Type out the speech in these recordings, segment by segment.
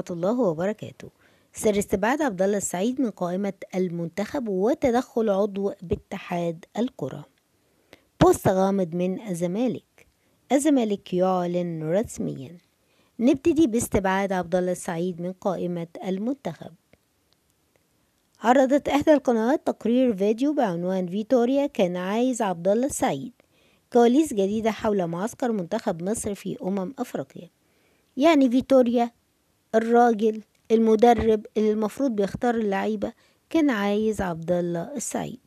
ورحمة الله وبركاته سر استبعاد عبد الله السعيد من قائمة المنتخب وتدخل عضو باتحاد الكرة بوست غامض من الزمالك الزمالك يعلن رسميا نبتدي باستبعاد عبد الله السعيد من قائمة المنتخب عرضت إحدى القنوات تقرير فيديو بعنوان فيتوريا كان عايز عبد الله السعيد كواليس جديدة حول معسكر منتخب مصر في أمم أفريقيا يعني فيتوريا الراجل المدرب اللي المفروض بيختار اللعيبة كان عايز عبد الله السعيد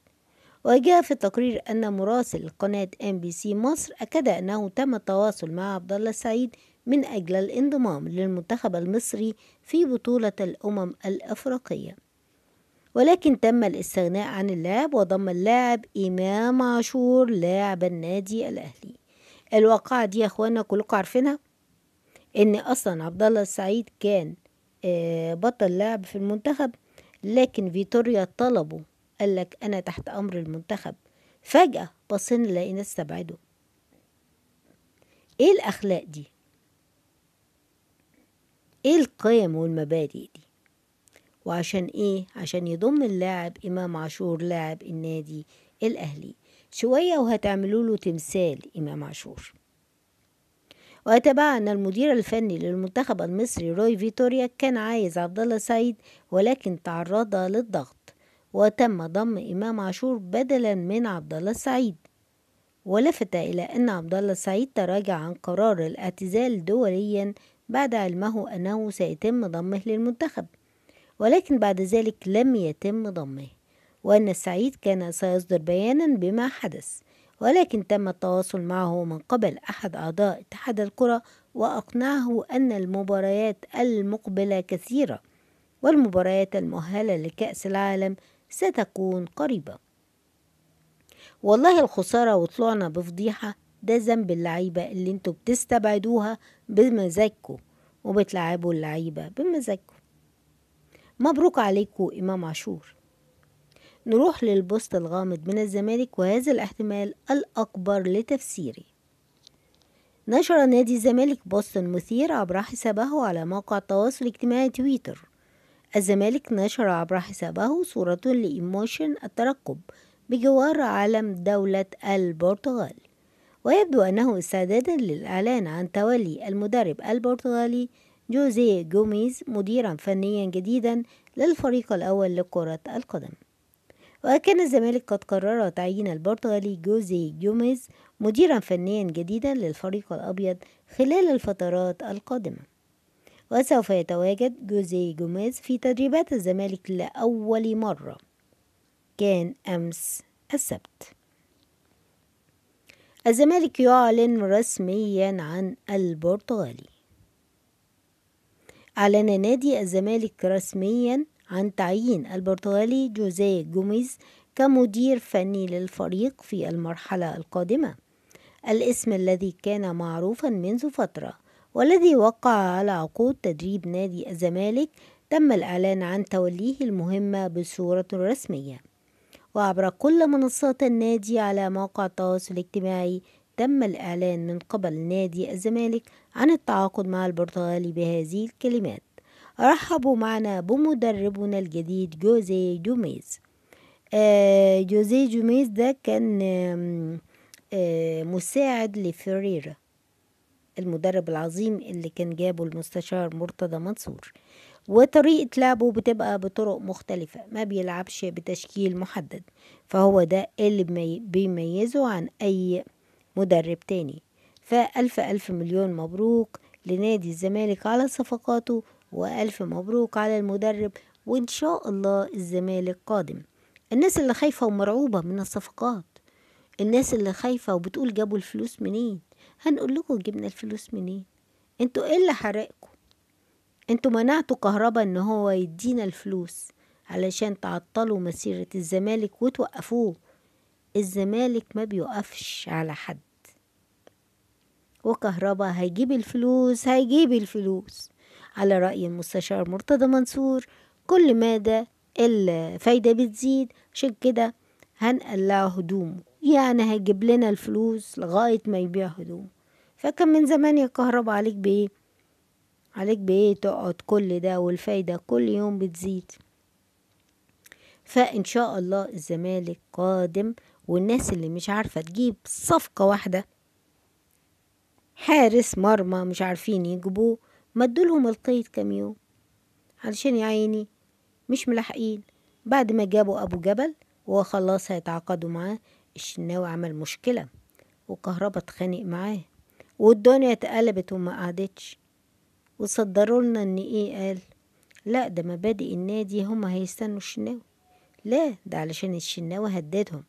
وجاء في التقرير أن مراسل قناة ام بي سي مصر أكد أنه تم التواصل مع عبد الله السعيد من أجل الانضمام للمنتخب المصري في بطولة الأمم الأفريقية ولكن تم الاستغناء عن اللاعب وضم اللاعب إمام عاشور لاعب النادي الأهلي الواقعة دي يا أخوانا كلكم عارفينها ان اصلا عبد الله السعيد كان آه، بطل لعب في المنتخب لكن فيتوريا طلبه قال لك انا تحت امر المنتخب فجاه بصينا لقينا استبعده ايه الاخلاق دي ايه القيم والمبادئ دي وعشان ايه عشان يضم اللاعب امام عاشور لاعب النادي الاهلي شويه وهتعملوا له تمثال امام عاشور وأتبع أن المدير الفني للمنتخب المصري روي فيتوريا كان عايز عبد الله سعيد ولكن تعرض للضغط وتم ضم إمام عاشور بدلا من عبد الله سعيد ولفت إلى أن عبد الله سعيد تراجع عن قرار الاعتزال دوليا بعد علمه أنه سيتم ضمه للمنتخب ولكن بعد ذلك لم يتم ضمه وأن السعيد كان سيصدر بيانا بما حدث ولكن تم التواصل معه من قبل أحد أعضاء اتحاد الكرة وأقنعه أن المباريات المقبلة كثيرة والمباريات المؤهلة لكأس العالم ستكون قريبة والله الخسارة وطلوعنا بفضيحة ده ذنب اللعيبة اللي انتوا بتستبعدوها بمزاجكم وبتلعبوا اللعيبة بمزاجكم مبروك عليكم إمام عاشور نروح للبوست الغامض من الزمالك وهذا الاحتمال الأكبر لتفسيره نشر نادي الزمالك بوست مثير عبر حسابه على موقع التواصل الاجتماعي تويتر الزمالك نشر عبر حسابه صورة لإيموشن الترقب بجوار عالم دولة البرتغال ويبدو أنه استعدادا للإعلان عن تولي المدرب البرتغالي جوزيه جوميز مديرا فنيا جديدا للفريق الأول لكرة القدم وكان الزمالك قد قرر تعيين البرتغالي جوزي جوميز مديرا فنيا جديدا للفريق الأبيض خلال الفترات القادمة وسوف يتواجد جوزي جوميز في تدريبات الزمالك لأول مرة كان أمس السبت الزمالك يعلن رسميا عن البرتغالي أعلن نادي الزمالك رسميا عن تعيين البرتغالي جوزيه جوميز كمدير فني للفريق في المرحلة القادمة الاسم الذي كان معروفا منذ فترة والذي وقع على عقود تدريب نادي الزمالك تم الإعلان عن توليه المهمة بصورة رسمية وعبر كل منصات النادي على موقع التواصل الاجتماعي تم الإعلان من قبل نادي الزمالك عن التعاقد مع البرتغالي بهذه الكلمات رحبوا معنا بمدربنا الجديد جوزي جوميز آه، جوزي جوميز ده كان آه، مساعد لفريرا المدرب العظيم اللي كان جابه المستشار مرتضى منصور وطريقة لعبه بتبقى بطرق مختلفة ما بيلعبش بتشكيل محدد فهو ده اللي بيميزه عن أي مدرب تاني فألف ألف مليون مبروك لنادي الزمالك على صفقاته وألف مبروك على المدرب وإن شاء الله الزمالك قادم الناس اللي خايفة ومرعوبة من الصفقات الناس اللي خايفة وبتقول جابوا الفلوس منين هنقول لكم جبنا الفلوس منين انتوا ايه اللي حرقكم انتوا منعتوا كهربا ان هو يدينا الفلوس علشان تعطلوا مسيرة الزمالك وتوقفوه الزمالك ما بيوقفش على حد وكهربا هيجيب الفلوس هيجيب الفلوس على رأي المستشار مرتضى منصور كل مادة الفايدة بتزيد عشان كده هنقلع هدومه يعني هيجيب لنا الفلوس لغاية ما يبيع هدومه فكان من زمان يا كهرباء عليك بإيه عليك بإيه تقعد كل ده والفايدة كل يوم بتزيد فإن شاء الله الزمالك قادم والناس اللي مش عارفة تجيب صفقة واحدة حارس مرمى مش عارفين يجيبوه مدولهم القيد كم يوم علشان يا عيني مش ملاحقين بعد ما جابوا أبو جبل وهو خلاص هيتعاقدوا معاه الشناوي عمل مشكلة وكهربا اتخانق معاه والدنيا اتقلبت وما قعدتش وصدروا لنا ان ايه قال لا ده مبادئ النادي هما هيستنوا الشناوي لا ده علشان الشناوي هددهم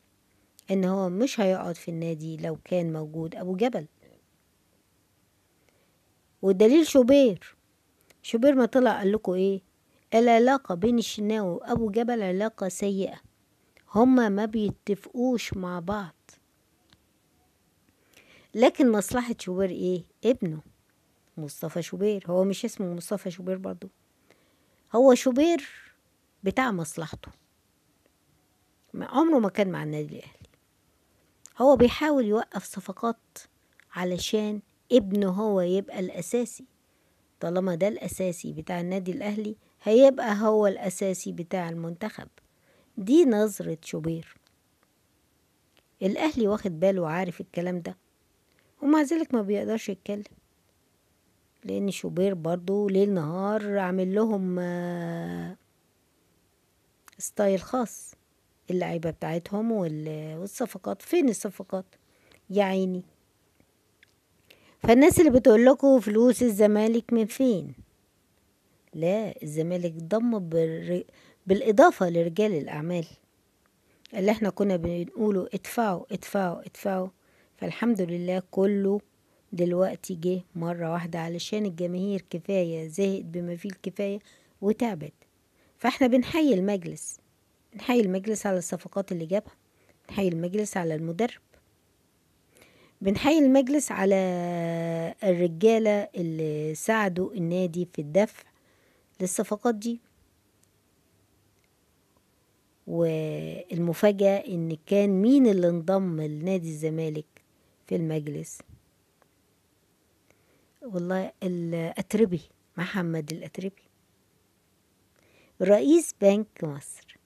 ان هو مش هيقعد في النادي لو كان موجود ابو جبل والدليل شوبير شوبير ما طلع قال لكم ايه العلاقة بين الشناوي وابو جبل علاقة سيئة هما ما بيتفقوش مع بعض لكن مصلحة شوبير ايه ابنه مصطفى شوبير هو مش اسمه مصطفى شوبير برضو هو شوبير بتاع مصلحته ما عمره ما كان مع النادي الاهلي هو بيحاول يوقف صفقات علشان ابنه هو يبقى الأساسي طالما ده الأساسي بتاع النادي الأهلي هيبقى هو الأساسي بتاع المنتخب دي نظرة شوبير الأهلي واخد باله وعارف الكلام ده ومع ذلك ما بيقدرش يتكلم لأن شوبير برضو ليل نهار عامل لهم آه، ستايل خاص اللعيبة بتاعتهم والصفقات فين الصفقات يا عيني فالناس اللي بتقول لكم فلوس الزمالك من فين لا الزمالك ضم بالر... بالإضافة لرجال الأعمال اللي احنا كنا بنقوله ادفعوا ادفعوا ادفعوا فالحمد لله كله دلوقتي جه مرة واحدة علشان الجماهير كفاية زهقت بما فيه الكفاية وتعبت فاحنا بنحيي المجلس بنحيي المجلس على الصفقات اللي جابها بنحيي المجلس على المدرب بنحيي المجلس على الرجالة اللي ساعدوا النادي في الدفع للصفقات دي والمفاجأة إن كان مين اللي انضم لنادي الزمالك في المجلس والله الأتربي محمد الأتربي رئيس بنك مصر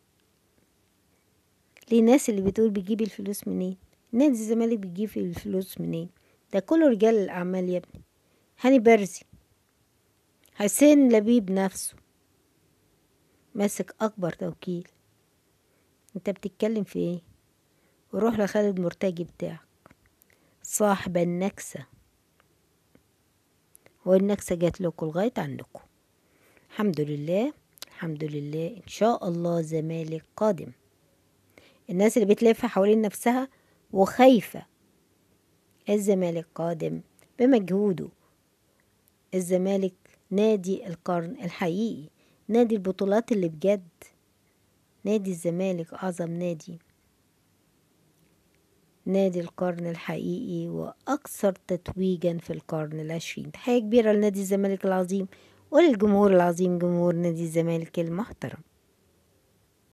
للناس اللي بتقول بيجيب الفلوس منين نادي الزمالك بيجيب الفلوس منين ده كله رجال الاعمال يا ابني هاني برزي حسين لبيب نفسه ماسك اكبر توكيل انت بتتكلم في ايه وروح لخالد مرتجي بتاعك صاحب النكسة والنكسة جات لكم لغاية عندكم الحمد لله الحمد لله ان شاء الله زمالك قادم الناس اللي بتلف حوالين نفسها وخايفة الزمالك قادم بمجهوده الزمالك نادي القرن الحقيقي نادي البطولات اللي بجد نادي الزمالك أعظم نادي نادي القرن الحقيقي وأكثر تتويجا في القرن العشرين تحية كبيرة لنادي الزمالك العظيم وللجمهور العظيم جمهور نادي الزمالك المحترم